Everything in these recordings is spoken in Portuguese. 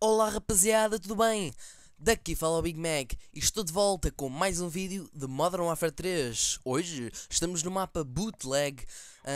Olá rapaziada, tudo bem? Daqui fala o Big Mac e estou de volta com mais um vídeo de Modern Warfare 3. Hoje estamos no mapa Bootleg uh,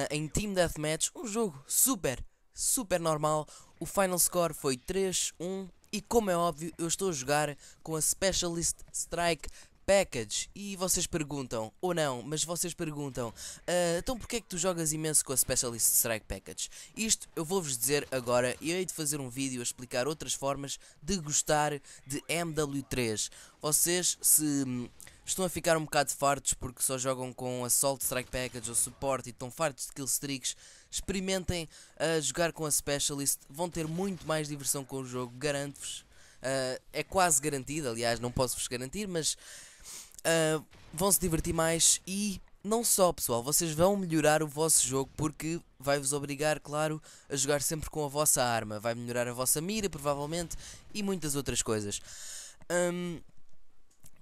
em Team Deathmatch, um jogo super, super normal. O final score foi 3-1 e como é óbvio eu estou a jogar com a Specialist Strike package. E vocês perguntam, ou não, mas vocês perguntam, uh, então porquê é que tu jogas imenso com a Specialist Strike Package? Isto eu vou-vos dizer agora e hei de fazer um vídeo a explicar outras formas de gostar de MW3. Vocês se hum, estão a ficar um bocado fartos porque só jogam com Assault Strike Package ou suporte e estão fartos de killstreaks, experimentem a uh, jogar com a Specialist, vão ter muito mais diversão com o jogo, garanto-vos. Uh, é quase garantido, aliás, não posso vos garantir, mas uh, ah, vão se divertir mais e não só, pessoal, vocês vão melhorar o vosso jogo porque vai-vos obrigar, claro, a jogar sempre com a vossa arma. Vai melhorar a vossa mira, provavelmente, e muitas outras coisas. Um,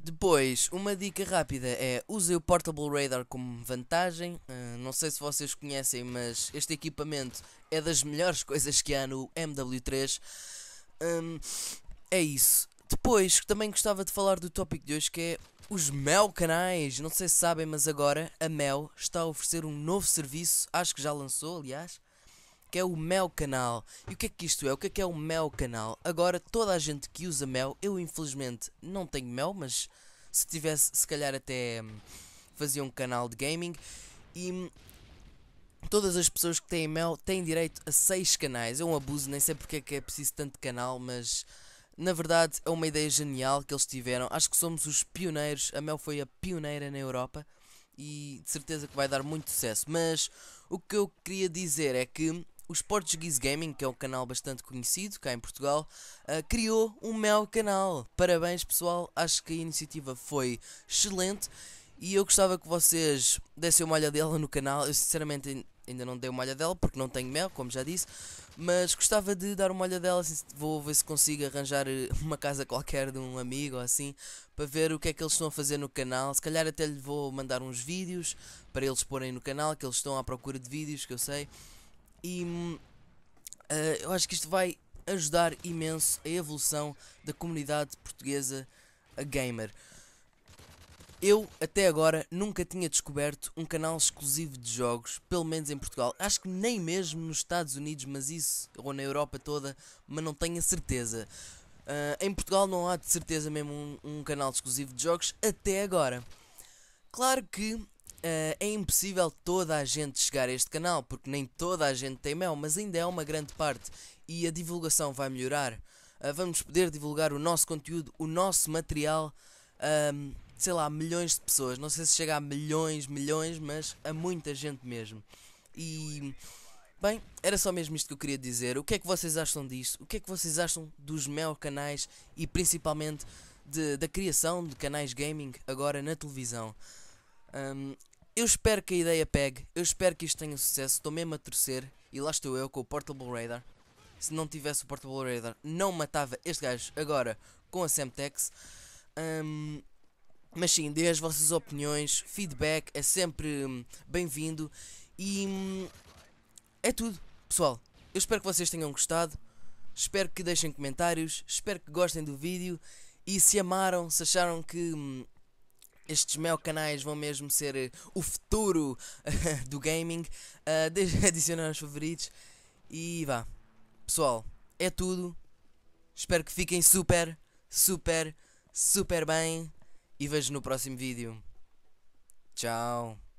depois, uma dica rápida é use o Portable Radar como vantagem. Uh, não sei se vocês conhecem, mas este equipamento é das melhores coisas que há no MW3. Um, é isso. Depois, também gostava de falar do tópico de hoje que é os Mel Canais, não sei se sabem, mas agora a Mel está a oferecer um novo serviço, acho que já lançou, aliás, que é o Mel Canal. E o que é que isto é? O que é que é o Mel Canal? Agora toda a gente que usa Mel, eu infelizmente não tenho Mel, mas se tivesse, se calhar até hum, fazia um canal de gaming e hum, todas as pessoas que têm Mel têm direito a 6 canais. É um abuso, nem sei porque é que é preciso tanto canal, mas na verdade, é uma ideia genial que eles tiveram. Acho que somos os pioneiros. A Mel foi a pioneira na Europa e de certeza que vai dar muito sucesso. Mas o que eu queria dizer é que os Portuguese Gaming, que é um canal bastante conhecido cá em Portugal, uh, criou um Mel canal. Parabéns, pessoal. Acho que a iniciativa foi excelente. E eu gostava que vocês dessem uma olhadela no canal. Eu sinceramente ainda não dei uma olhadela porque não tenho mel, como já disse, mas gostava de dar uma olhadela, assim, vou ver se consigo arranjar eh, uma casa qualquer de um amigo ou assim, para ver o que é que eles estão a fazer no canal, se calhar até lhe vou mandar uns vídeos para eles porem no canal, que eles estão à procura de vídeos, que eu sei, e uh, eu acho que isto vai ajudar imenso a evolução da comunidade portuguesa a gamer. Eu, até agora, nunca tinha descoberto um canal exclusivo de jogos, pelo menos em Portugal. Acho que nem mesmo nos Estados Unidos, mas isso, ou na Europa toda, mas não tenho a certeza. Uh, em Portugal não há de certeza mesmo um, um, canal exclusivo de jogos, até agora. Claro que uh, é impossível toda a gente chegar a este canal, porque nem toda a gente tem mel, mas ainda é uma grande parte e a divulgação vai melhorar. Uh, vamos poder divulgar o nosso conteúdo, o nosso material. Um, sei lá, milhões de pessoas. Não sei se chega a milhões, milhões, mas a muita gente mesmo. E. Bem, era só mesmo isto que eu queria dizer. O que é que vocês acham disto? O que é que vocês acham dos meus canais e principalmente de, da criação de canais gaming agora na televisão? Um, eu espero que a ideia pegue, eu espero que isto tenha sucesso. Estou mesmo a torcer e lá estou eu com o Portable Radar. Se não tivesse o Portable Radar, não matava este gajo agora com a Semtex. Um, mas sim, dê as vossas opiniões, feedback é sempre hum, bem-vindo e hum, é tudo, pessoal. Eu espero que vocês tenham gostado, espero que deixem comentários, espero que gostem do vídeo e se amaram, se acharam que hum, estes meus canais vão mesmo ser eh, o futuro do gaming, adicionem ah, deixem adicionar os favoritos e vá. Pessoal, é tudo. Espero que fiquem super, super, super bem. E vejo no próximo vídeo. Tchau.